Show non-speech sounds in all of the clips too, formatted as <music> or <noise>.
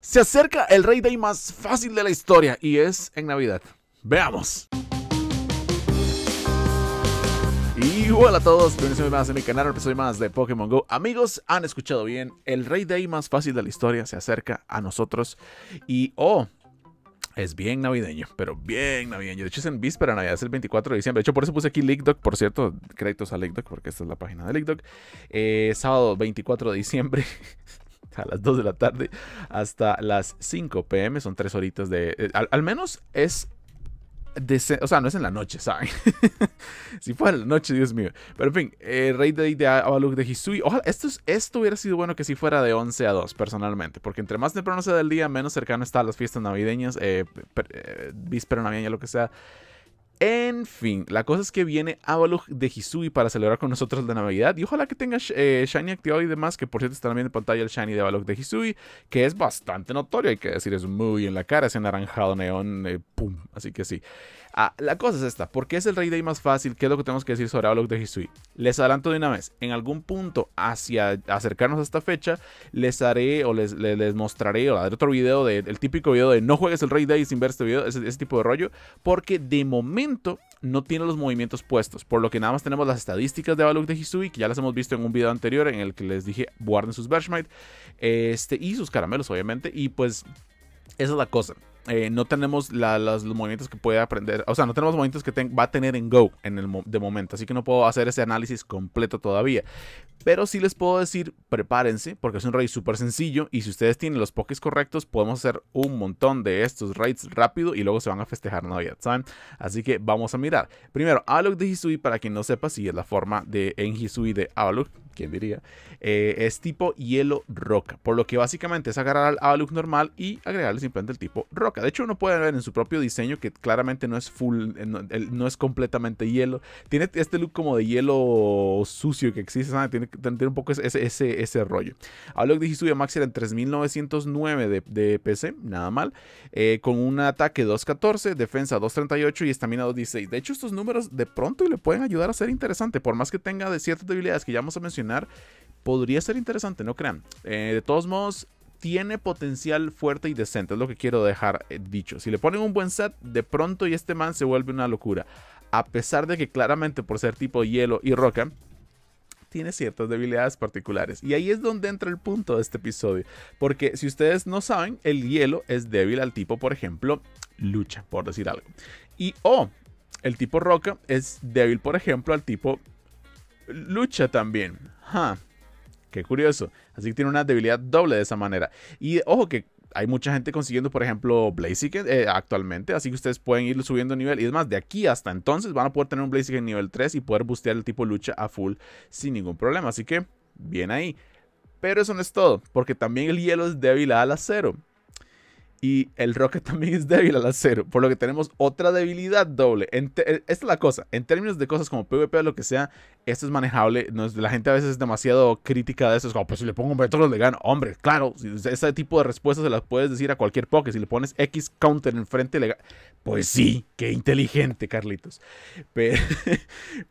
Se acerca el Rey Day más fácil de la historia y es en Navidad. Veamos. Y hola a todos, bienvenidos más a mi canal, episodio más de Pokémon GO. Amigos, han escuchado bien, el Rey Day más fácil de la historia se acerca a nosotros y oh, es bien navideño, pero bien navideño. De hecho, es en víspera Navidad, es el 24 de diciembre. De hecho, por eso puse aquí LeakDoc, por cierto, créditos a LeakDoc, porque esta es la página de LeakDoc. Eh, sábado 24 de diciembre <laughs> <laughs> a las 2 de la tarde hasta las 5 pm. Son 3 horitas de... Eh, al, menos es... De, o sea, no es en la noche, ¿saben? <laughs> si fuera en la noche, Dios mío. Pero en fin, eh, Rey de, de de Hisui. Ojalá, esto, esto hubiera sido bueno que si fuera de 11 a 2, personalmente. Porque entre más temprano pronuncia del día, menos cercano está las fiestas navideñas, eh, eh, víspera navideña, lo que sea. En fin, la cosa es que viene Avalok de Hisui para celebrar con nosotros la Navidad. Y ojalá que tenga eh, Shiny activado y demás, que por cierto está también en pantalla el Shiny de Avalok de Hisui, que es bastante notorio, hay que decir, es muy en la cara, ese anaranjado neón, eh, pum. Así que sí. Ah, la cosa es esta, ¿por qué es el Rey Day más fácil? ¿Qué es lo que tenemos que decir sobre Outlook de Hisui? Les adelanto de una vez, en algún punto hacia acercarnos a esta fecha, les haré o les, mostraré o haré otro video del típico video de no juegues el Rey Day sin ver este video, ese, tipo de rollo, porque de momento no tiene los movimientos puestos, por lo que nada más tenemos las estadísticas de Outlook de Hisui, que ya las hemos visto en un video anterior en el que les dije guarden sus Bershmite este, y sus caramelos, obviamente, y pues esa es la cosa. Eh, no tenemos los movimientos que puede aprender, o sea, no tenemos movimientos que va a tener en Go en el de momento, así que no puedo hacer ese análisis completo todavía. Pero sí les puedo decir, prepárense, porque es un raid súper sencillo y si ustedes tienen los pokés correctos, podemos hacer un montón de estos raids rápido y luego se van a festejar Navidad, ¿saben? Así que vamos a mirar. Primero, Alok de Hisui, para quien no sepa, si es la forma de en Hisui de Alok, ¿Quién diría? Eh, es tipo hielo roca, por lo que básicamente es agarrar al look normal y agregarle simplemente el tipo roca. De hecho, uno puede ver en su propio diseño que claramente no es full, eh, no, es completamente hielo. Tiene este look como de hielo sucio que existe, Tiene, tiene, un poco ese, ese, ese rollo. Hablo de Hisuya Max era en 3909 de, PC, nada mal, eh, con un ataque 214, defensa 238 y estamina 216. De hecho, estos números de pronto le pueden ayudar a ser interesante, por más que tenga de ciertas debilidades que ya vamos a mencionar podría ser interesante, no crean. Eh, de todos modos, tiene potencial fuerte y decente, es lo que quiero dejar eh, dicho. Si le ponen un buen set, de pronto y este man se vuelve una locura. A pesar de que claramente por ser tipo hielo y roca, tiene ciertas debilidades particulares. Y ahí es donde entra el punto de este episodio. Porque si ustedes no saben, el hielo es débil al tipo, por ejemplo, lucha, por decir algo. Y O, el tipo roca es débil, por ejemplo, al tipo lucha también. Ajá, Qué curioso. Así que tiene una debilidad doble de esa manera. Y ojo que hay mucha gente consiguiendo, por ejemplo, Blaziken eh, actualmente, así que ustedes pueden ir subiendo nivel. Y es más, de aquí hasta entonces van a poder tener un Blaziken nivel 3 y poder bustear el tipo lucha a full sin ningún problema. Así que, bien ahí. Pero eso no es todo, porque también el hielo es débil al acero. Y el Rocket <laughs> también es débil al acero, por lo que tenemos otra debilidad doble. Eh, esta es la cosa, en términos de cosas como PvP o lo que sea, esto es manejable. la gente a veces es demasiado crítica de eso. Es como, pues si le pongo un vector le gano. Hombre, claro, ese tipo de respuestas se las puedes decir a cualquier poke Si le pones X counter enfrente, le Pues sí, qué inteligente, Carlitos. <laughs>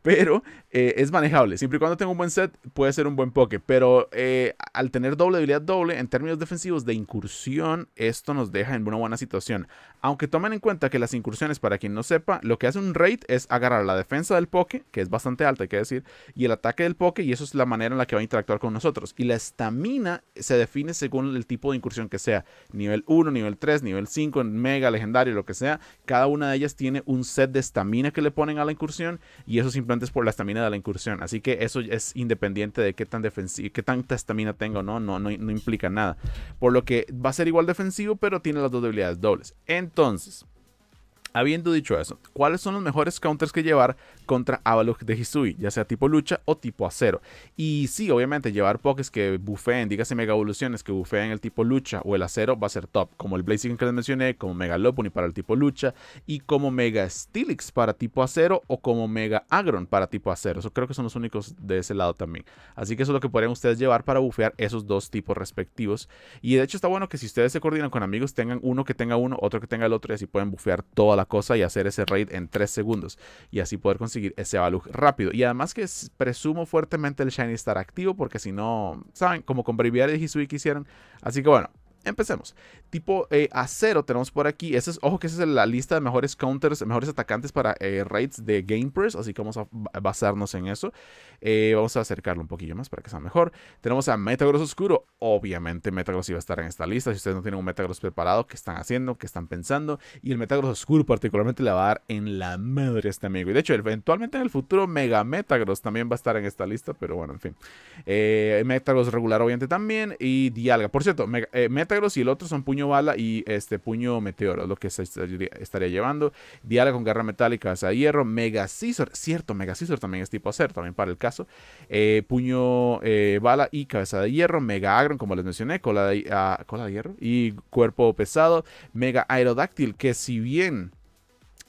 Pero, eh, es manejable. Siempre y cuando tenga un buen set, puede ser un buen poke Pero eh, al tener doble debilidad doble, en términos defensivos de incursión, esto nos deja en una buena situación. Aunque tomen en cuenta que las incursiones, para quien no sepa, lo que hace un raid es agarrar la defensa del poke, que es bastante alta, hay que decir, y el ataque del poke, y eso es la manera en la que va a interactuar con nosotros. Y la estamina se define según el tipo de incursión que sea: nivel 1, nivel 3, nivel 5, mega, legendario, lo que sea. Cada una de ellas tiene un set de estamina que le ponen a la incursión, y eso simplemente es por la estamina de la incursión. Así que eso es independiente de qué tan defensivo, qué tanta estamina tenga o no, no, no, no implica nada. Por lo que va a ser igual defensivo, pero tiene las dos debilidades dobles. Entonces, Habiendo dicho eso, ¿cuáles son los mejores counters que llevar contra Avalok de Hisui? Ya sea tipo lucha o tipo acero. Y sí, obviamente, llevar pokés que bufeen, dígase mega evoluciones, que bufeen el tipo lucha o el acero va a ser top. Como el Blazing que les mencioné, como Mega Lopunny para el tipo lucha, y como Mega Steelix para tipo acero, o como Mega Agron para tipo acero. Eso creo que son los únicos de ese lado también. Así que eso es lo que podrían ustedes llevar para bufear esos dos tipos respectivos. Y de hecho está bueno que si ustedes se coordinan con amigos, tengan uno que tenga uno, otro que tenga el otro, y así pueden bufear toda la cosa y hacer ese raid en 3 segundos y así poder conseguir ese value rápido. Y además que presumo fuertemente el Shiny estar activo porque si no, saben, como con breviar y Hisui quisieron, Así que bueno, Empecemos. Tipo eh, acero tenemos por aquí. Ese es, ojo que esa es la lista de mejores counters, mejores atacantes para eh, raids de Gamepress. Así que vamos a basarnos en eso. Eh, vamos a acercarlo un poquillo más para que sea mejor. Tenemos a Metagross Oscuro. Obviamente Metagross iba a estar en esta lista. Si ustedes no tienen un Metagross preparado, ¿qué están haciendo? ¿Qué están pensando? Y el Metagross Oscuro particularmente le va a dar en la madre a este amigo. Y de hecho, eventualmente en el futuro Mega Metagross también va a estar en esta lista. Pero bueno, en fin. Metagross regular obviamente también. Y Dialga. Por cierto, Metagross y el otro son puño bala y este puño meteoro, lo que se estaría, llevando. Diala con garra metálica, cabeza de hierro, mega scissor, cierto, mega scissor también es tipo hacer, también para el caso. Eh, puño eh, bala y cabeza de hierro, mega agron, como les mencioné, cola de ah, hierro y cuerpo pesado, mega aerodáctil, que si bien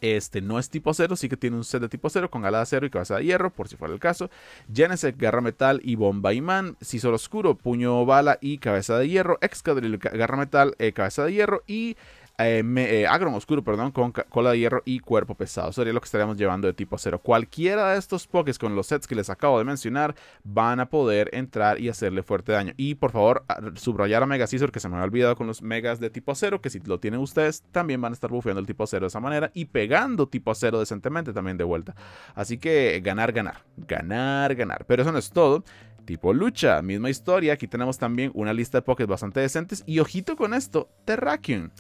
este no es tipo 0, sí que tiene un set de tipo 0 con ala de acero y cabeza de hierro, por si fuera el caso. Genesec, garra metal y bomba imán. Cisor oscuro, puño bala y cabeza de hierro. Excadril, garra metal, Y eh, cabeza de hierro. Y eh, eh, Agron Oscuro, perdón, con cola de hierro y cuerpo pesado. Sería lo que estaríamos llevando de tipo 0. Cualquiera de estos Pokés con los sets que les acabo de mencionar van a poder entrar y hacerle fuerte daño. Y por favor, subrayar a Mega Scissor, que se me había olvidado con los Megas de tipo 0, que si lo tienen ustedes, también van a estar bufeando el tipo 0 de esa manera y pegando tipo acero decentemente también de vuelta. Así que ganar, ganar, ganar, ganar. Pero eso no es todo tipo lucha. Misma historia, aquí tenemos también una lista de pokés bastante decentes. Y ojito con esto, Terrakion.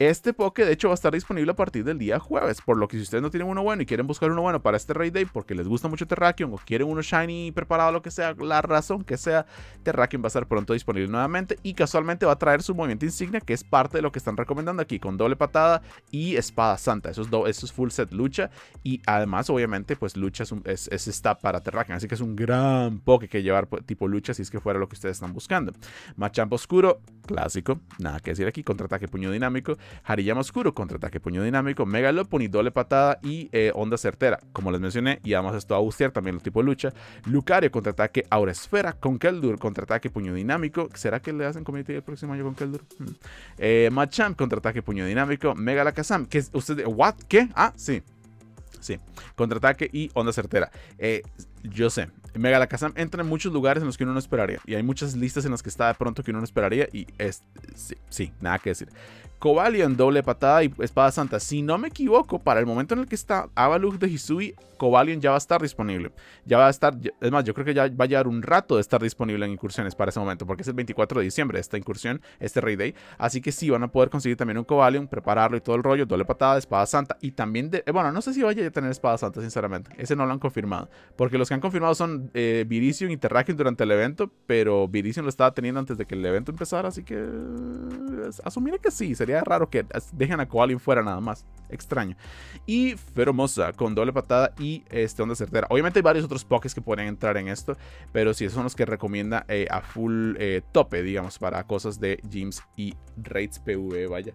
Este poke de hecho va a estar disponible a partir del día jueves, por lo que si ustedes no tienen uno bueno y quieren buscar uno bueno para este Raid Day porque les gusta mucho Terrakion o quieren uno shiny preparado, lo que sea, la razón que sea, Terrakion va a estar pronto disponible nuevamente y casualmente va a traer su movimiento insignia que es parte de lo que están recomendando aquí con doble patada y espada santa. Eso es, full set lucha y además obviamente pues lucha es, está para Terrakion, así que es un gran poke que llevar pues, tipo lucha si es que fuera lo que ustedes están buscando. Machamp oscuro, clásico, nada que decir aquí, contraataque puño dinámico Harijama Oscuro, contraataque puño dinámico, y doble patada y eh, onda certera, como les mencioné, y además esto a bustear también el tipo de lucha. Lucario, contraataque Aura Esfera, con Keldur, contraataque puño dinámico. ¿Será que le hacen comité el próximo año con Keldur? Mm. Eh, Machamp, contraataque puño dinámico, Megalakazam, que usted, ¿what? ¿Qué? Ah, sí. Sí, contraataque y onda certera. Eh, yo sé, Mega casa entra en muchos lugares en los que uno no esperaría. Y hay muchas listas en las que está de pronto que uno no esperaría. Y es. Sí, nada que decir. Cobalion, doble patada y espada santa. Si no me equivoco, para el momento en el que está Avalug de Hisui, Cobalion ya va a estar disponible. Ya va a estar. Es más, yo creo que ya va a llevar un rato de estar disponible en incursiones para ese momento. Porque es el 24 de diciembre esta incursión, este Rey Day. Así que sí, van a poder conseguir también un Cobalion, prepararlo y todo el rollo. Doble patada, espada santa. Y también. De, eh, bueno, no sé si vaya a tener espada santa, sinceramente. Ese no lo han confirmado. Porque los que han confirmado son eh, Virizion y Terrakion durante el evento, pero Virizion lo estaba teniendo antes de que el evento empezara, así que asumiré que sí, sería raro que dejen a Koalin fuera nada más, extraño. Y Feromosa con doble patada y este onda certera. Obviamente hay varios otros pokés que pueden entrar en esto, pero si esos son los que recomienda eh, a full eh, tope, digamos, para cosas de gyms y raids PV, vaya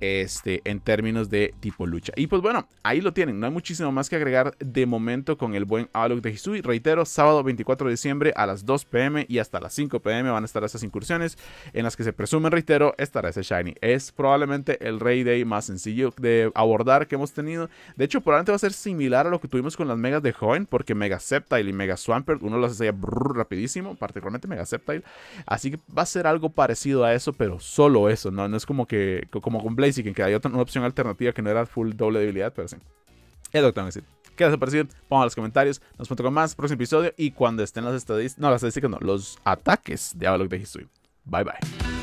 este, en términos de tipo lucha. Y pues bueno, ahí lo tienen, no hay muchísimo más que agregar de momento con el buen Outlook de Hisui. Reitero, sábado 24 de diciembre a las 2 pm y hasta las 5 pm van a estar esas incursiones en las que se presume, reitero, estará ese Shiny. Es probablemente el Rey Day más sencillo de abordar que hemos tenido. De hecho, probablemente va a ser similar a lo que tuvimos con las megas de Hoenn porque Mega Sceptile y Mega Swampert, uno las hacía rapidísimo, particularmente Mega Sceptile. Así que va a ser algo parecido a eso, pero solo eso, ¿no? No es como que, como completo y que hay otra, opción alternativa que no era full doble debilidad, pero sí. Es lo que tengo que decir. ¿Qué les ha parecido? Pongan en los comentarios. Nos vemos con más próximo episodio y cuando estén las estadísticas, no, las estadísticas no, los ataques de Avalok de history Bye bye.